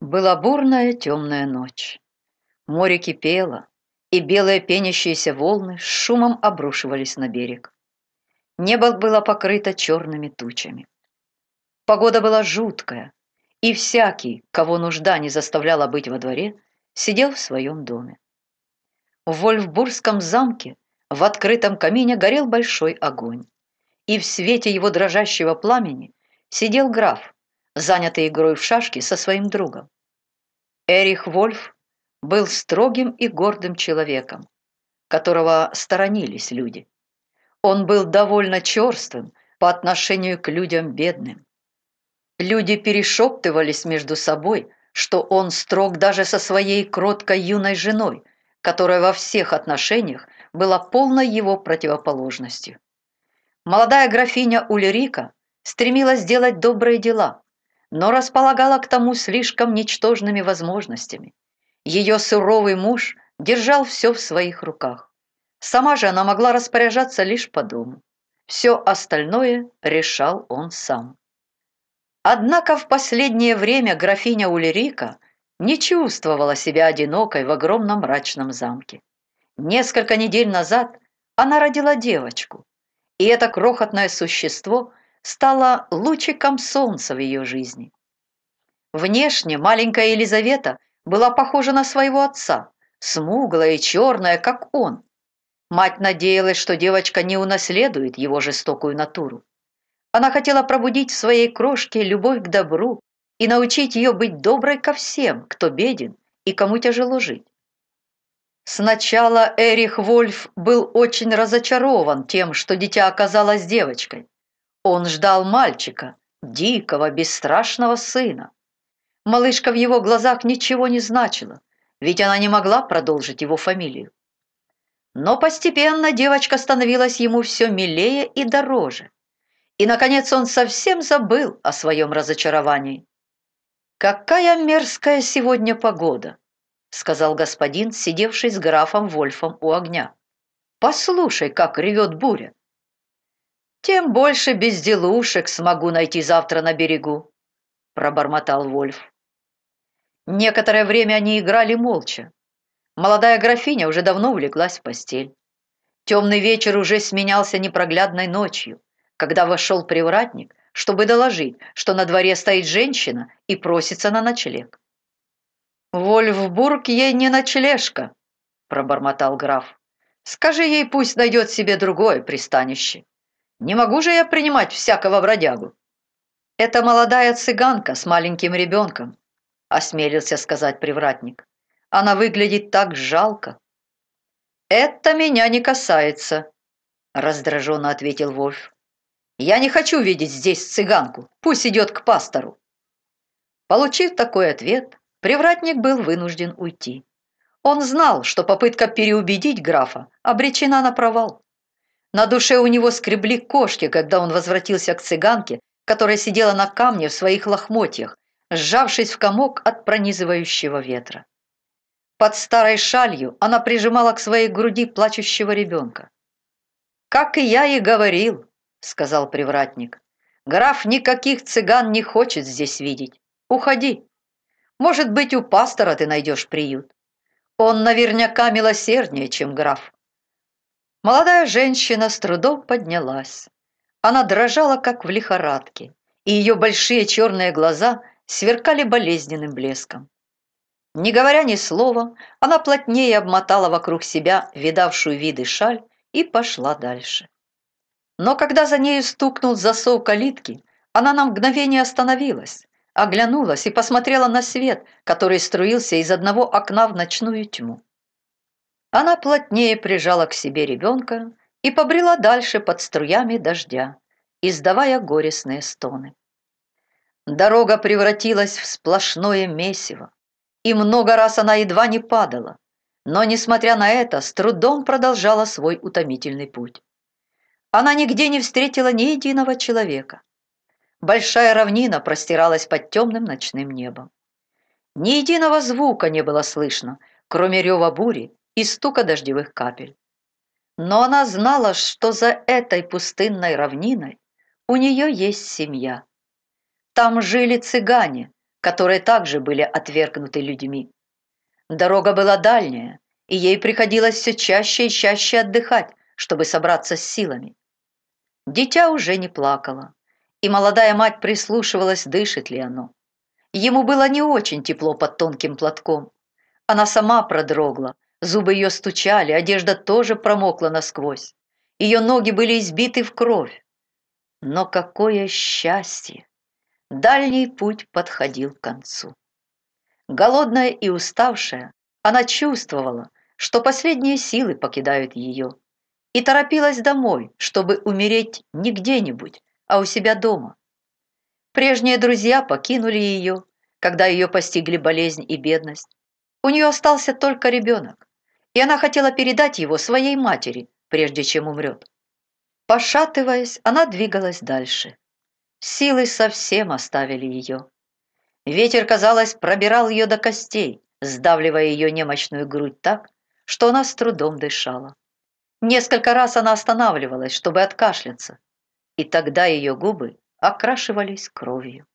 Была бурная темная ночь. Море кипело, и белые пенящиеся волны с шумом обрушивались на берег. Небо было покрыто черными тучами. Погода была жуткая, и всякий, кого нужда не заставляла быть во дворе, сидел в своем доме. В Вольфбургском замке в открытом камине горел большой огонь, и в свете его дрожащего пламени сидел граф, занятый игрой в шашки со своим другом. Эрих Вольф был строгим и гордым человеком, которого сторонились люди. Он был довольно черствым по отношению к людям бедным. Люди перешептывались между собой, что он строг даже со своей кроткой юной женой, которая во всех отношениях была полной его противоположностью. Молодая графиня Ульрика стремилась делать добрые дела, но располагала к тому слишком ничтожными возможностями. Ее суровый муж держал все в своих руках. Сама же она могла распоряжаться лишь по дому. Все остальное решал он сам. Однако в последнее время графиня Улерика не чувствовала себя одинокой в огромном мрачном замке. Несколько недель назад она родила девочку, и это крохотное существо стало лучиком солнца в ее жизни. Внешне маленькая Елизавета была похожа на своего отца, смуглая и черная, как он. Мать надеялась, что девочка не унаследует его жестокую натуру. Она хотела пробудить в своей крошке любовь к добру и научить ее быть доброй ко всем, кто беден и кому тяжело жить. Сначала Эрих Вольф был очень разочарован тем, что дитя оказалось девочкой. Он ждал мальчика, дикого, бесстрашного сына. Малышка в его глазах ничего не значила, ведь она не могла продолжить его фамилию. Но постепенно девочка становилась ему все милее и дороже. И, наконец, он совсем забыл о своем разочаровании. «Какая мерзкая сегодня погода!» — сказал господин, сидевший с графом Вольфом у огня. «Послушай, как ревет буря!» «Тем больше безделушек смогу найти завтра на берегу», — пробормотал Вольф. Некоторое время они играли молча. Молодая графиня уже давно улеглась в постель. Темный вечер уже сменялся непроглядной ночью, когда вошел привратник, чтобы доложить, что на дворе стоит женщина и просится на ночлег. «Вольфбург ей не ночлежка», – пробормотал граф. «Скажи ей, пусть найдет себе другое пристанище. Не могу же я принимать всякого бродягу». «Это молодая цыганка с маленьким ребенком», – осмелился сказать привратник. «Она выглядит так жалко». «Это меня не касается», – раздраженно ответил Вольф. «Я не хочу видеть здесь цыганку. Пусть идет к пастору». Получив такой ответ, привратник был вынужден уйти. Он знал, что попытка переубедить графа обречена на провал. На душе у него скребли кошки, когда он возвратился к цыганке, которая сидела на камне в своих лохмотьях, сжавшись в комок от пронизывающего ветра. Под старой шалью она прижимала к своей груди плачущего ребенка. «Как и я и говорил», — сказал привратник, — «граф никаких цыган не хочет здесь видеть. Уходи. Может быть, у пастора ты найдешь приют. Он наверняка милосерднее, чем граф». Молодая женщина с трудом поднялась. Она дрожала, как в лихорадке, и ее большие черные глаза сверкали болезненным блеском. Не говоря ни слова, она плотнее обмотала вокруг себя видавшую виды шаль и пошла дальше. Но когда за нею стукнул засов калитки, она на мгновение остановилась, оглянулась и посмотрела на свет, который струился из одного окна в ночную тьму. Она плотнее прижала к себе ребенка и побрела дальше под струями дождя, издавая горестные стоны. Дорога превратилась в сплошное месиво, и много раз она едва не падала, но, несмотря на это, с трудом продолжала свой утомительный путь. Она нигде не встретила ни единого человека. Большая равнина простиралась под темным ночным небом. Ни единого звука не было слышно, кроме рева бури и стука дождевых капель. Но она знала, что за этой пустынной равниной у нее есть семья – там жили цыгане, которые также были отвергнуты людьми. Дорога была дальняя, и ей приходилось все чаще и чаще отдыхать, чтобы собраться с силами. Дитя уже не плакало, и молодая мать прислушивалась, дышит ли оно. Ему было не очень тепло под тонким платком. Она сама продрогла, зубы ее стучали, одежда тоже промокла насквозь. Ее ноги были избиты в кровь. Но какое счастье! Дальний путь подходил к концу. Голодная и уставшая, она чувствовала, что последние силы покидают ее, и торопилась домой, чтобы умереть не где-нибудь, а у себя дома. Прежние друзья покинули ее, когда ее постигли болезнь и бедность. У нее остался только ребенок, и она хотела передать его своей матери, прежде чем умрет. Пошатываясь, она двигалась дальше. Силы совсем оставили ее. Ветер, казалось, пробирал ее до костей, сдавливая ее немощную грудь так, что она с трудом дышала. Несколько раз она останавливалась, чтобы откашляться, и тогда ее губы окрашивались кровью.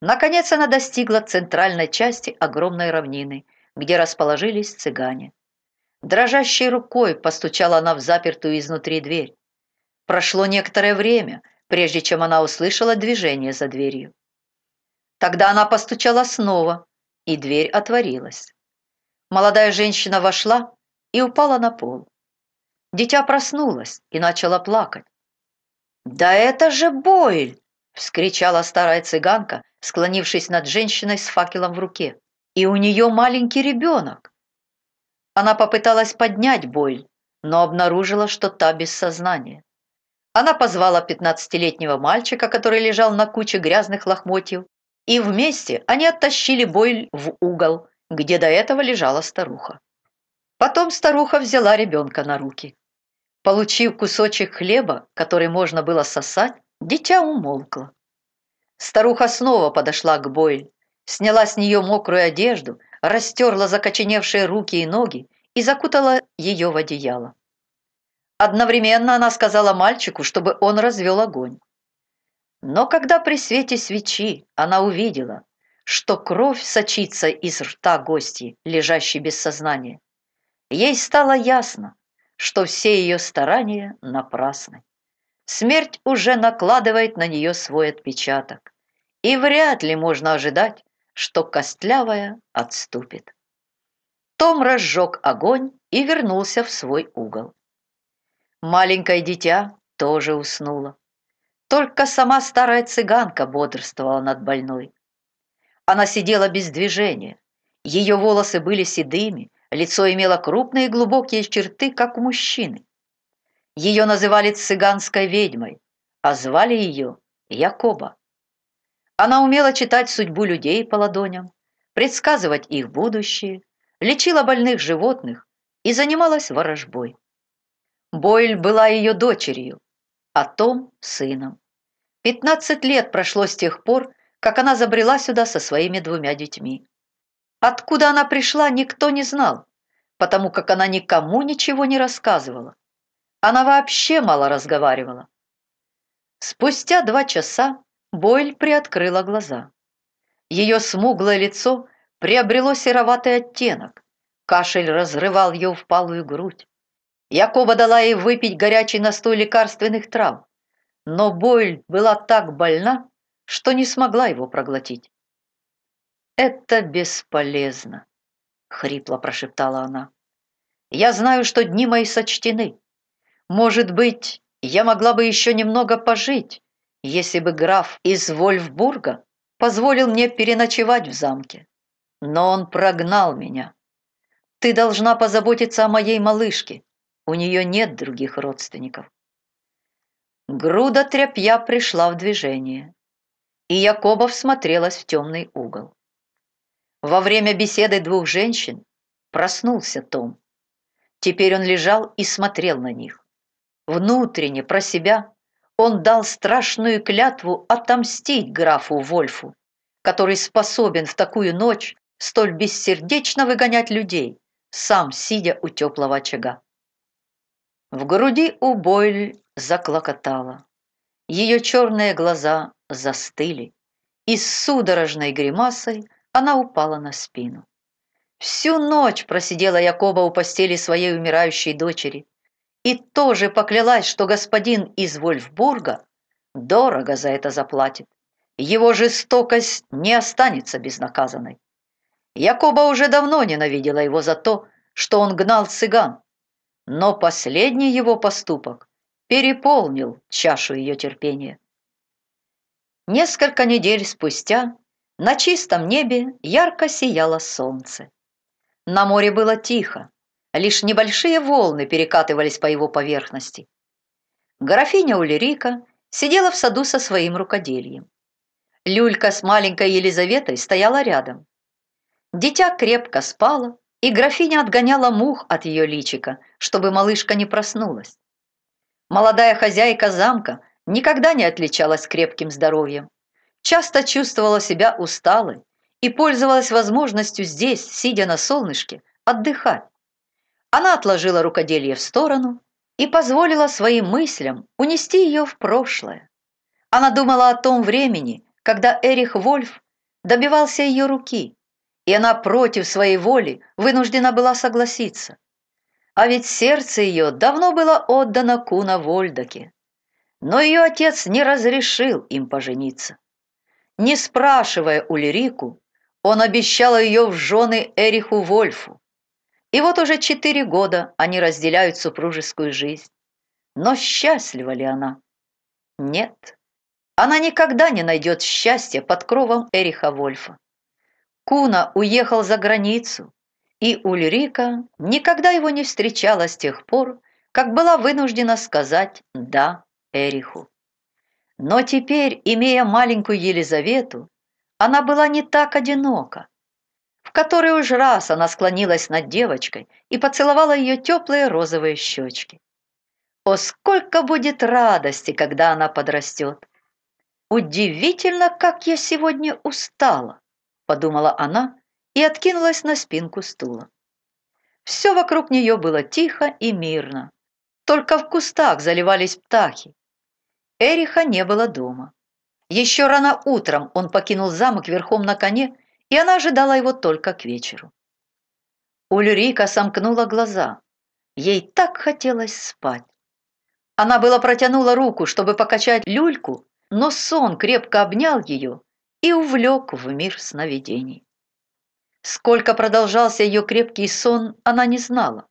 Наконец она достигла центральной части огромной равнины, где расположились цыгане. Дрожащей рукой постучала она в запертую изнутри дверь. Прошло некоторое время, прежде чем она услышала движение за дверью. Тогда она постучала снова, и дверь отворилась. Молодая женщина вошла и упала на пол. Дитя проснулось и начало плакать. «Да это же Бойль!» – вскричала старая цыганка, склонившись над женщиной с факелом в руке. «И у нее маленький ребенок!» Она попыталась поднять Бойль, но обнаружила, что та без сознания. Она позвала пятнадцатилетнего мальчика, который лежал на куче грязных лохмотьев, и вместе они оттащили Бойль в угол, где до этого лежала старуха. Потом старуха взяла ребенка на руки. Получив кусочек хлеба, который можно было сосать, дитя умолкло. Старуха снова подошла к Бойль, сняла с нее мокрую одежду, растерла закоченевшие руки и ноги и закутала ее в одеяло. Одновременно она сказала мальчику, чтобы он развел огонь. Но когда при свете свечи она увидела, что кровь сочится из рта гости, лежащей без сознания, ей стало ясно, что все ее старания напрасны. Смерть уже накладывает на нее свой отпечаток, и вряд ли можно ожидать, что костлявая отступит. Том разжег огонь и вернулся в свой угол. Маленькое дитя тоже уснуло. Только сама старая цыганка бодрствовала над больной. Она сидела без движения. Ее волосы были седыми, лицо имело крупные глубокие черты, как у мужчины. Ее называли цыганской ведьмой, а звали ее Якоба. Она умела читать судьбу людей по ладоням, предсказывать их будущее, лечила больных животных и занималась ворожбой. Бойль была ее дочерью, а Том – сыном. 15 лет прошло с тех пор, как она забрела сюда со своими двумя детьми. Откуда она пришла, никто не знал, потому как она никому ничего не рассказывала. Она вообще мало разговаривала. Спустя два часа Бойль приоткрыла глаза. Ее смуглое лицо приобрело сероватый оттенок. Кашель разрывал ее впалую грудь. Якоба дала ей выпить горячий настой лекарственных трав, но боль была так больна, что не смогла его проглотить. «Это бесполезно», — хрипло прошептала она. «Я знаю, что дни мои сочтены. Может быть, я могла бы еще немного пожить, если бы граф из Вольфбурга позволил мне переночевать в замке. Но он прогнал меня. Ты должна позаботиться о моей малышке, у нее нет других родственников. Груда тряпья пришла в движение, и Якобов смотрелась в темный угол. Во время беседы двух женщин проснулся Том. Теперь он лежал и смотрел на них. Внутренне, про себя, он дал страшную клятву отомстить графу Вольфу, который способен в такую ночь столь бессердечно выгонять людей, сам сидя у теплого очага. В груди у Бойль заклокотала. Ее черные глаза застыли, и с судорожной гримасой она упала на спину. Всю ночь просидела Якоба у постели своей умирающей дочери и тоже поклялась, что господин из Вольфбурга дорого за это заплатит. Его жестокость не останется безнаказанной. Якоба уже давно ненавидела его за то, что он гнал цыган, но последний его поступок переполнил чашу ее терпения. Несколько недель спустя на чистом небе ярко сияло солнце. На море было тихо, лишь небольшие волны перекатывались по его поверхности. Графиня Улерика сидела в саду со своим рукодельем. Люлька с маленькой Елизаветой стояла рядом. Дитя крепко спало, и графиня отгоняла мух от ее личика, чтобы малышка не проснулась. Молодая хозяйка замка никогда не отличалась крепким здоровьем, часто чувствовала себя усталой и пользовалась возможностью здесь, сидя на солнышке, отдыхать. Она отложила рукоделие в сторону и позволила своим мыслям унести ее в прошлое. Она думала о том времени, когда Эрих Вольф добивался ее руки – и она против своей воли вынуждена была согласиться. А ведь сердце ее давно было отдано Куна Вольдаке. Но ее отец не разрешил им пожениться. Не спрашивая Улирику, он обещал ее в жены Эриху Вольфу. И вот уже четыре года они разделяют супружескую жизнь. Но счастлива ли она? Нет. Она никогда не найдет счастья под кровом Эриха Вольфа. Куна уехал за границу, и Ульрика никогда его не встречала с тех пор, как была вынуждена сказать «да» Эриху. Но теперь, имея маленькую Елизавету, она была не так одинока. В который уж раз она склонилась над девочкой и поцеловала ее теплые розовые щечки. О, сколько будет радости, когда она подрастет! Удивительно, как я сегодня устала! подумала она и откинулась на спинку стула. Все вокруг нее было тихо и мирно. Только в кустах заливались птахи. Эриха не было дома. Еще рано утром он покинул замок верхом на коне, и она ожидала его только к вечеру. Ульрика сомкнула глаза. Ей так хотелось спать. Она было протянула руку, чтобы покачать люльку, но сон крепко обнял ее, и увлек в мир сновидений. Сколько продолжался ее крепкий сон, она не знала.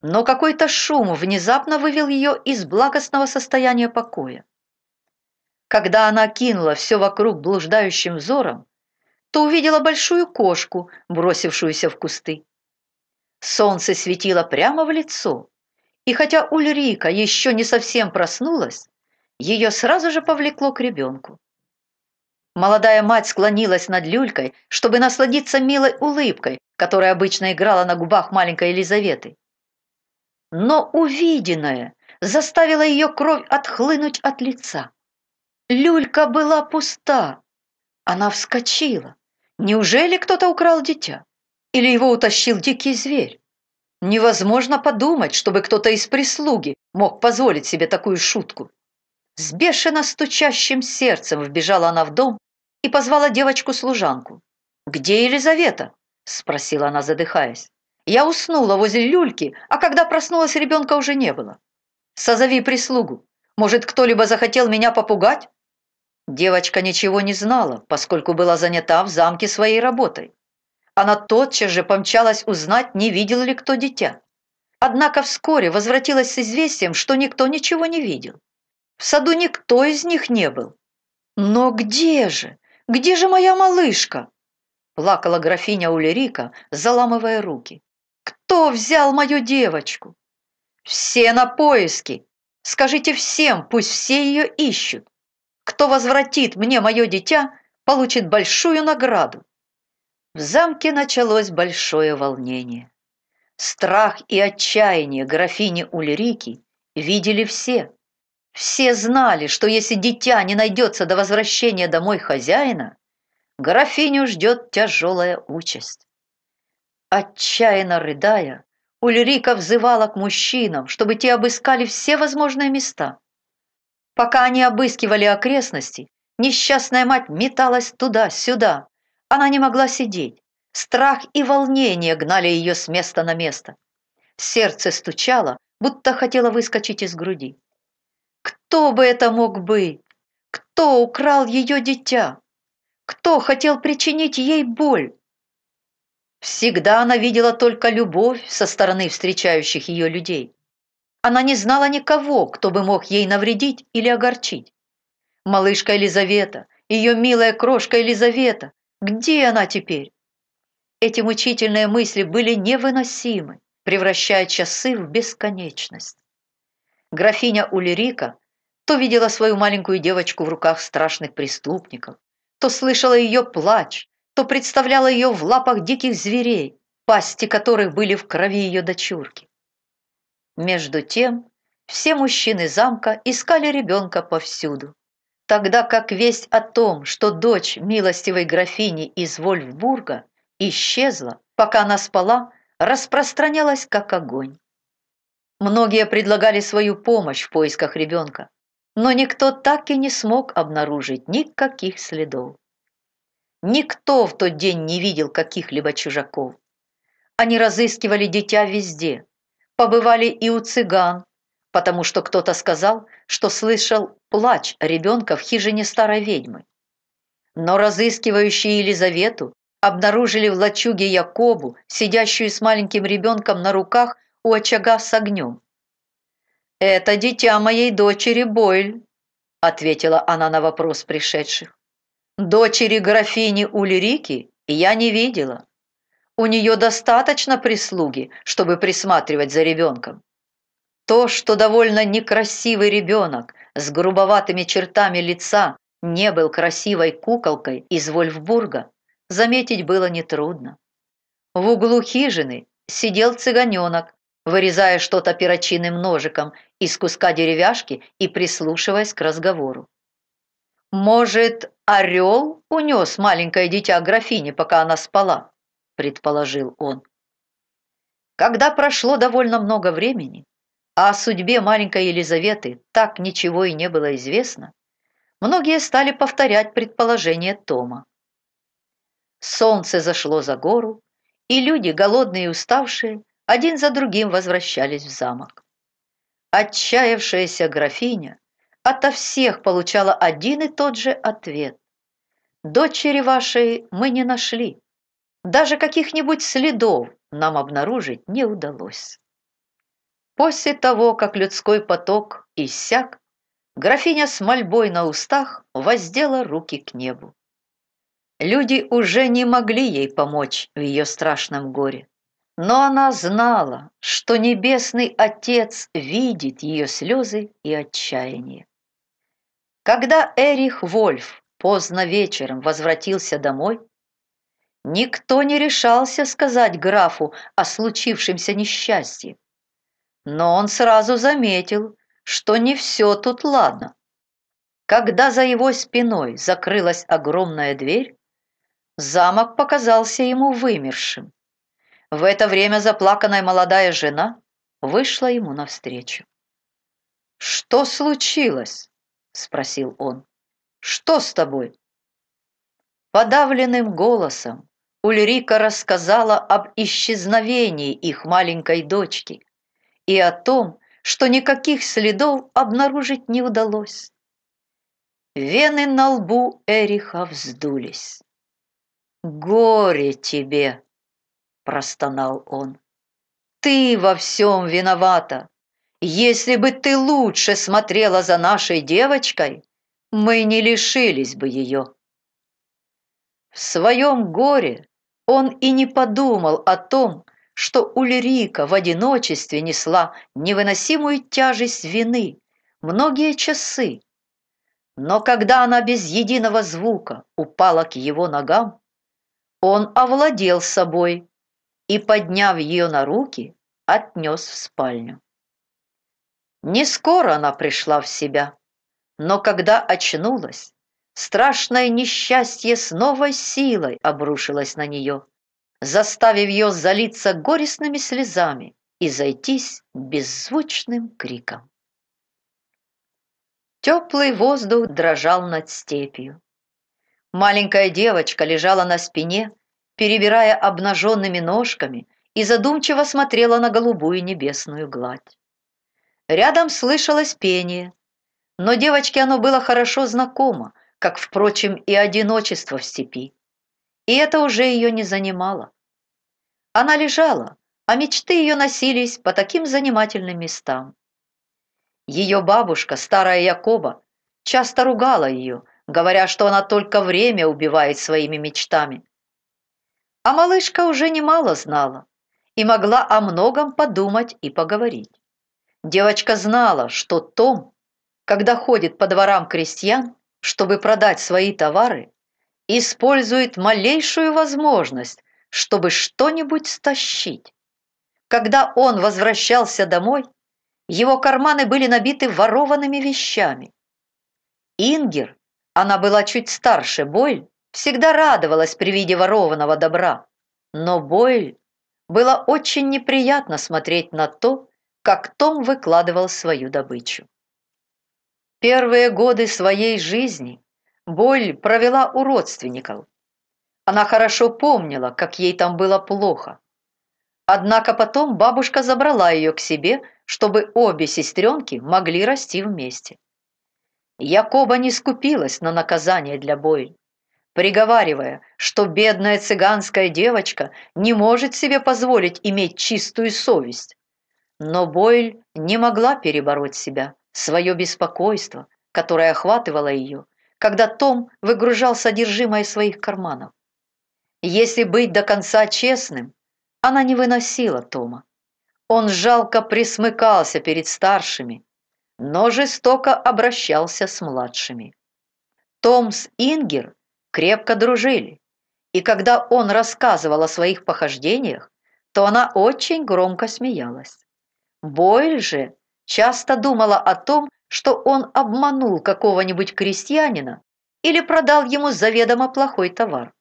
Но какой-то шум внезапно вывел ее из благостного состояния покоя. Когда она кинула все вокруг блуждающим взором, то увидела большую кошку, бросившуюся в кусты. Солнце светило прямо в лицо, и хотя Ульрика еще не совсем проснулась, ее сразу же повлекло к ребенку. Молодая мать склонилась над люлькой, чтобы насладиться милой улыбкой, которая обычно играла на губах маленькой Елизаветы. Но увиденное заставило ее кровь отхлынуть от лица. Люлька была пуста. Она вскочила. Неужели кто-то украл дитя? Или его утащил дикий зверь? Невозможно подумать, чтобы кто-то из прислуги мог позволить себе такую шутку. С бешено стучащим сердцем вбежала она в дом и позвала девочку-служанку. «Где Елизавета?» – спросила она, задыхаясь. «Я уснула возле люльки, а когда проснулась, ребенка уже не было. Созови прислугу. Может, кто-либо захотел меня попугать?» Девочка ничего не знала, поскольку была занята в замке своей работой. Она тотчас же помчалась узнать, не видел ли кто дитя. Однако вскоре возвратилась с известием, что никто ничего не видел. В саду никто из них не был. «Но где же? Где же моя малышка?» Плакала графиня Улерика, заламывая руки. «Кто взял мою девочку?» «Все на поиски! Скажите всем, пусть все ее ищут! Кто возвратит мне мое дитя, получит большую награду!» В замке началось большое волнение. Страх и отчаяние графини Улерики видели все. Все знали, что если дитя не найдется до возвращения домой хозяина, графиню ждет тяжелая участь. Отчаянно рыдая, Ульрика взывала к мужчинам, чтобы те обыскали все возможные места. Пока они обыскивали окрестности, несчастная мать металась туда-сюда. Она не могла сидеть. Страх и волнение гнали ее с места на место. Сердце стучало, будто хотело выскочить из груди. Кто бы это мог быть? Кто украл ее дитя? Кто хотел причинить ей боль? Всегда она видела только любовь со стороны встречающих ее людей. Она не знала никого, кто бы мог ей навредить или огорчить. Малышка Елизавета, ее милая крошка Елизавета, где она теперь? Эти мучительные мысли были невыносимы, превращая часы в бесконечность. Графиня Улерика то видела свою маленькую девочку в руках страшных преступников, то слышала ее плач, то представляла ее в лапах диких зверей, пасти которых были в крови ее дочурки. Между тем, все мужчины замка искали ребенка повсюду, тогда как весть о том, что дочь милостивой графини из Вольфбурга исчезла, пока она спала, распространялась как огонь. Многие предлагали свою помощь в поисках ребенка, но никто так и не смог обнаружить никаких следов. Никто в тот день не видел каких-либо чужаков. Они разыскивали дитя везде, побывали и у цыган, потому что кто-то сказал, что слышал плач ребенка в хижине старой ведьмы. Но разыскивающие Елизавету обнаружили в лачуге Якобу, сидящую с маленьким ребенком на руках у очага с огнем. «Это дитя моей дочери Бойль», – ответила она на вопрос пришедших. «Дочери графини Ульрики я не видела. У нее достаточно прислуги, чтобы присматривать за ребенком. То, что довольно некрасивый ребенок с грубоватыми чертами лица не был красивой куколкой из Вольфбурга, заметить было нетрудно. В углу хижины сидел цыганенок вырезая что-то перочинным ножиком из куска деревяшки и прислушиваясь к разговору. «Может, орел унес маленькое дитя графини, пока она спала?» – предположил он. Когда прошло довольно много времени, а о судьбе маленькой Елизаветы так ничего и не было известно, многие стали повторять предположение Тома. Солнце зашло за гору, и люди, голодные и уставшие, один за другим возвращались в замок. Отчаявшаяся графиня ото всех получала один и тот же ответ. «Дочери вашей мы не нашли. Даже каких-нибудь следов нам обнаружить не удалось». После того, как людской поток иссяк, графиня с мольбой на устах воздела руки к небу. Люди уже не могли ей помочь в ее страшном горе. Но она знала, что Небесный Отец видит ее слезы и отчаяние. Когда Эрих Вольф поздно вечером возвратился домой, никто не решался сказать графу о случившемся несчастье. Но он сразу заметил, что не все тут ладно. Когда за его спиной закрылась огромная дверь, замок показался ему вымершим. В это время заплаканная молодая жена вышла ему навстречу. «Что случилось?» – спросил он. «Что с тобой?» Подавленным голосом Ульрика рассказала об исчезновении их маленькой дочки и о том, что никаких следов обнаружить не удалось. Вены на лбу Эриха вздулись. «Горе тебе!» – простонал он. «Ты во всем виновата. Если бы ты лучше смотрела за нашей девочкой, мы не лишились бы ее». В своем горе он и не подумал о том, что Ульрика в одиночестве несла невыносимую тяжесть вины многие часы. Но когда она без единого звука упала к его ногам, он овладел собой и, подняв ее на руки, отнес в спальню. Не скоро она пришла в себя, но когда очнулась, страшное несчастье с новой силой обрушилось на нее, заставив ее залиться горестными слезами и зайтись беззвучным криком. Теплый воздух дрожал над степью. Маленькая девочка лежала на спине перебирая обнаженными ножками, и задумчиво смотрела на голубую небесную гладь. Рядом слышалось пение, но девочке оно было хорошо знакомо, как, впрочем, и одиночество в степи. И это уже ее не занимало. Она лежала, а мечты ее носились по таким занимательным местам. Ее бабушка, старая Якоба, часто ругала ее, говоря, что она только время убивает своими мечтами, а малышка уже немало знала и могла о многом подумать и поговорить. Девочка знала, что Том, когда ходит по дворам крестьян, чтобы продать свои товары, использует малейшую возможность, чтобы что-нибудь стащить. Когда он возвращался домой, его карманы были набиты ворованными вещами. Ингер, она была чуть старше Бойль, всегда радовалась при виде ворованного добра. Но Бойль было очень неприятно смотреть на то, как Том выкладывал свою добычу. Первые годы своей жизни Боль провела у родственников. Она хорошо помнила, как ей там было плохо. Однако потом бабушка забрала ее к себе, чтобы обе сестренки могли расти вместе. Якоба не скупилась на наказание для Бойль приговаривая, что бедная цыганская девочка не может себе позволить иметь чистую совесть. Но Бойль не могла перебороть себя, свое беспокойство, которое охватывало ее, когда Том выгружал содержимое своих карманов. Если быть до конца честным, она не выносила Тома. Он жалко присмыкался перед старшими, но жестоко обращался с младшими. Том с Ингер крепко дружили, и когда он рассказывал о своих похождениях, то она очень громко смеялась. Бойль же часто думала о том, что он обманул какого-нибудь крестьянина или продал ему заведомо плохой товар.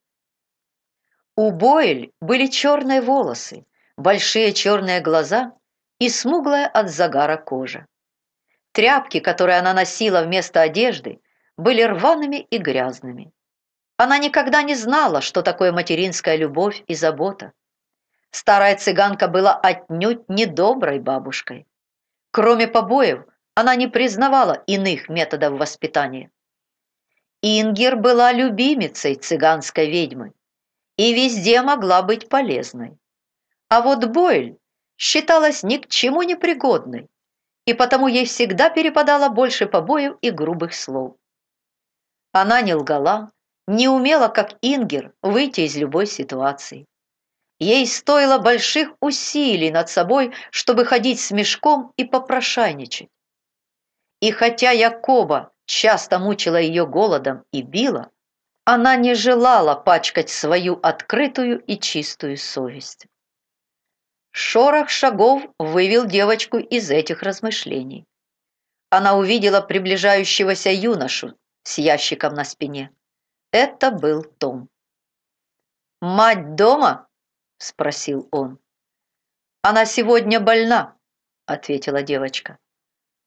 У Бойль были черные волосы, большие черные глаза и смуглая от загара кожа. Тряпки, которые она носила вместо одежды, были рваными и грязными. Она никогда не знала, что такое материнская любовь и забота. Старая цыганка была отнюдь недоброй бабушкой. Кроме побоев, она не признавала иных методов воспитания. Ингер была любимицей цыганской ведьмы и везде могла быть полезной. А вот Бойль считалась ни к чему не пригодной, и потому ей всегда перепадало больше побоев и грубых слов. Она не лгала, не умела, как Ингер, выйти из любой ситуации. Ей стоило больших усилий над собой, чтобы ходить с мешком и попрошайничать. И хотя Якоба часто мучила ее голодом и била, она не желала пачкать свою открытую и чистую совесть. Шорох шагов вывел девочку из этих размышлений. Она увидела приближающегося юношу с ящиком на спине. Это был Том. «Мать дома?» – спросил он. «Она сегодня больна», – ответила девочка.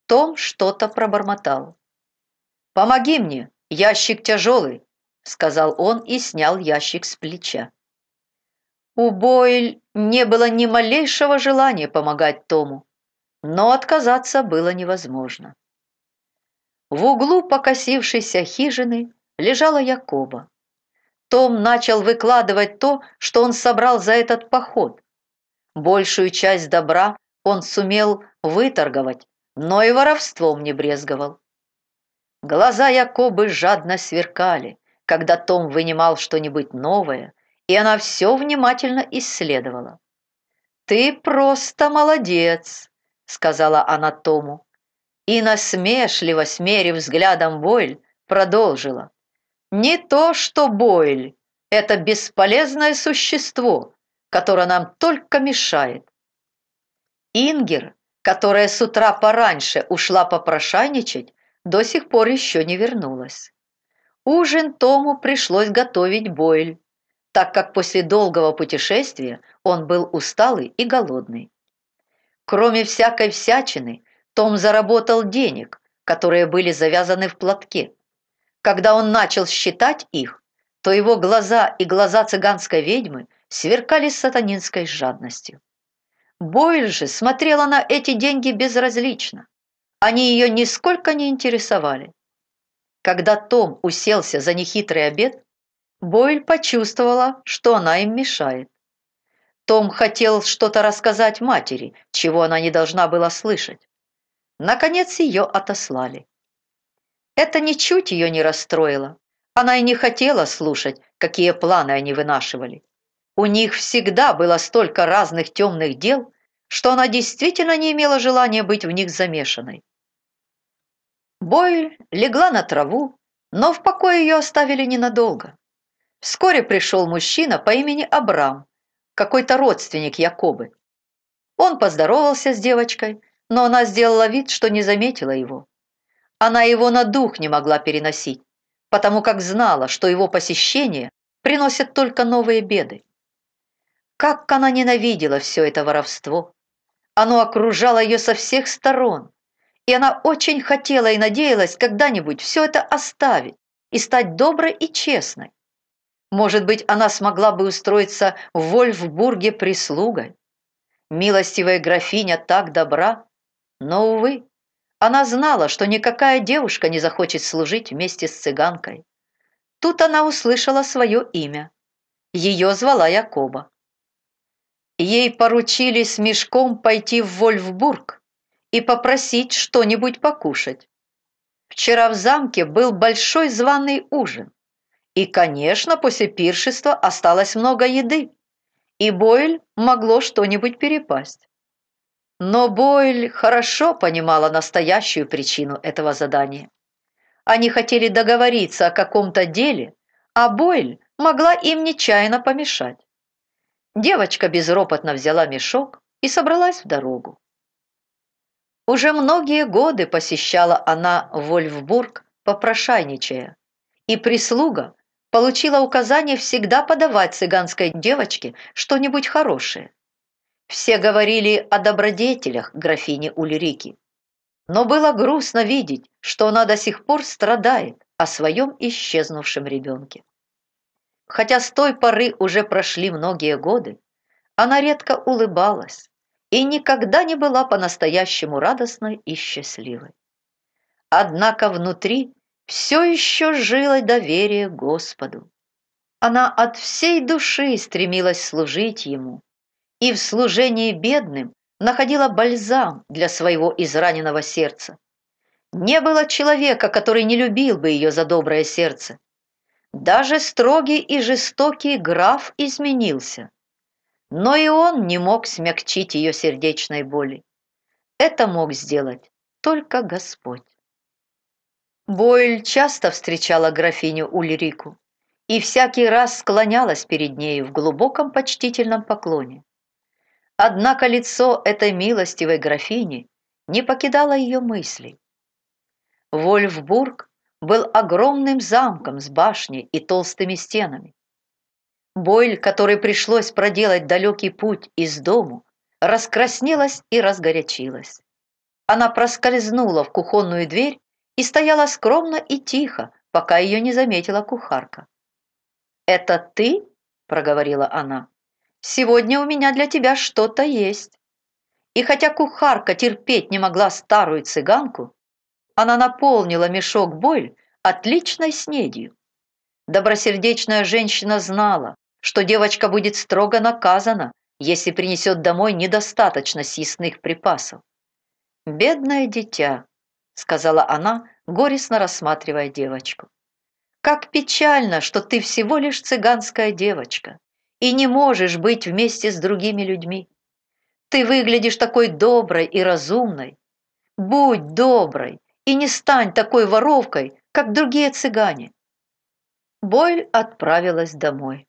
Том что-то пробормотал. «Помоги мне, ящик тяжелый», – сказал он и снял ящик с плеча. У Бойль не было ни малейшего желания помогать Тому, но отказаться было невозможно. В углу покосившейся хижины лежала Якова. Том начал выкладывать то, что он собрал за этот поход. Большую часть добра он сумел выторговать, но и воровством не брезговал. Глаза Якобы жадно сверкали, когда Том вынимал что-нибудь новое, и она все внимательно исследовала. «Ты просто молодец!» — сказала она Тому. И насмешливо, смерив взглядом Бойль, продолжила. Не то, что Бойль. Это бесполезное существо, которое нам только мешает. Ингер, которая с утра пораньше ушла попрошайничать, до сих пор еще не вернулась. Ужин Тому пришлось готовить Бойль, так как после долгого путешествия он был усталый и голодный. Кроме всякой всячины, Том заработал денег, которые были завязаны в платке – когда он начал считать их, то его глаза и глаза цыганской ведьмы сверкали сатанинской жадностью. Бойль же смотрела на эти деньги безразлично. Они ее нисколько не интересовали. Когда Том уселся за нехитрый обед, Бойль почувствовала, что она им мешает. Том хотел что-то рассказать матери, чего она не должна была слышать. Наконец ее отослали. Это ничуть ее не расстроило. Она и не хотела слушать, какие планы они вынашивали. У них всегда было столько разных темных дел, что она действительно не имела желания быть в них замешанной. Бойль легла на траву, но в покое ее оставили ненадолго. Вскоре пришел мужчина по имени Абрам, какой-то родственник Якобы. Он поздоровался с девочкой, но она сделала вид, что не заметила его. Она его на дух не могла переносить, потому как знала, что его посещение приносит только новые беды. Как она ненавидела все это воровство! Оно окружало ее со всех сторон, и она очень хотела и надеялась когда-нибудь все это оставить и стать доброй и честной. Может быть, она смогла бы устроиться в Вольфбурге прислугой. Милостивая графиня так добра, но, увы, она знала, что никакая девушка не захочет служить вместе с цыганкой. Тут она услышала свое имя. Ее звала Якоба. Ей поручили с мешком пойти в Вольфбург и попросить что-нибудь покушать. Вчера в замке был большой званый ужин. И, конечно, после пиршества осталось много еды, и Бойль могло что-нибудь перепасть. Но Бойль хорошо понимала настоящую причину этого задания. Они хотели договориться о каком-то деле, а Бойль могла им нечаянно помешать. Девочка безропотно взяла мешок и собралась в дорогу. Уже многие годы посещала она Вольфбург, попрошайничая, и прислуга получила указание всегда подавать цыганской девочке что-нибудь хорошее. Все говорили о добродетелях графини Ульрики. Но было грустно видеть, что она до сих пор страдает о своем исчезнувшем ребенке. Хотя с той поры уже прошли многие годы, она редко улыбалась и никогда не была по-настоящему радостной и счастливой. Однако внутри все еще жило доверие Господу. Она от всей души стремилась служить Ему и в служении бедным находила бальзам для своего израненного сердца. Не было человека, который не любил бы ее за доброе сердце. Даже строгий и жестокий граф изменился. Но и он не мог смягчить ее сердечной боли. Это мог сделать только Господь. Бойль часто встречала графиню Ульрику и всякий раз склонялась перед нею в глубоком почтительном поклоне. Однако лицо этой милостивой графини не покидало ее мыслей. Вольфбург был огромным замком с башней и толстыми стенами. Бойль, которой пришлось проделать далекий путь из дому, раскраснелась и разгорячилась. Она проскользнула в кухонную дверь и стояла скромно и тихо, пока ее не заметила кухарка. «Это ты?» – проговорила она сегодня у меня для тебя что-то есть». И хотя кухарка терпеть не могла старую цыганку, она наполнила мешок боль отличной снедью. Добросердечная женщина знала, что девочка будет строго наказана, если принесет домой недостаточно съестных припасов. «Бедное дитя», — сказала она, горестно рассматривая девочку. «Как печально, что ты всего лишь цыганская девочка и не можешь быть вместе с другими людьми. Ты выглядишь такой доброй и разумной. Будь доброй и не стань такой воровкой, как другие цыгане». Бойль отправилась домой.